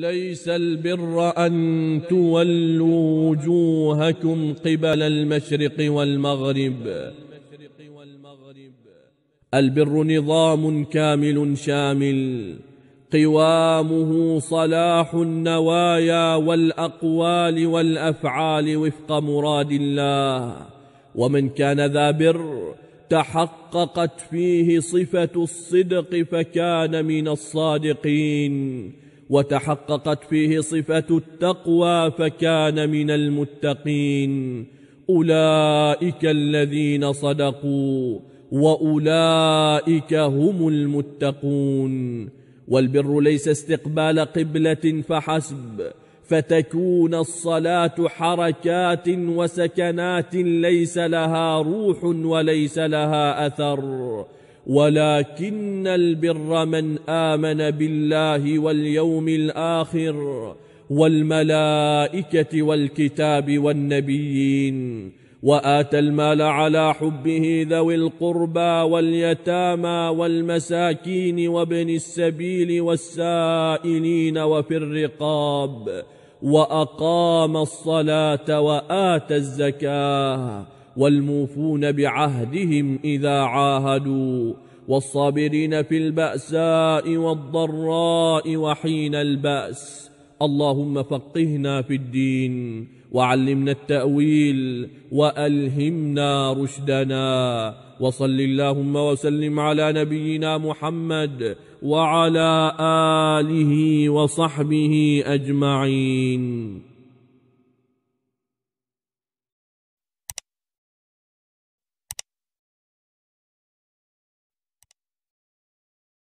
ليس البر أن تولوا وجوهكم قبل المشرق والمغرب البر نظام كامل شامل قوامه صلاح النوايا والأقوال والأفعال وفق مراد الله ومن كان ذا بر تحققت فيه صفة الصدق فكان من الصادقين وتحققت فيه صفة التقوى فكان من المتقين أولئك الذين صدقوا وأولئك هم المتقون والبر ليس استقبال قبلة فحسب فتكون الصلاة حركات وسكنات ليس لها روح وليس لها أثر ولكن البر من آمن بالله واليوم الآخر والملائكة والكتاب والنبيين وآتى المال على حبه ذوي القربى واليتامى والمساكين وابن السبيل والسائلين وفي الرقاب وأقام الصلاة وآتى الزكاة والموفون بعهدهم إذا عاهدوا والصابرين في البأساء والضراء وحين البأس اللهم فقهنا في الدين وعلمنا التأويل وألهمنا رشدنا وصل اللهم وسلم على نبينا محمد وعلى آله وصحبه أجمعين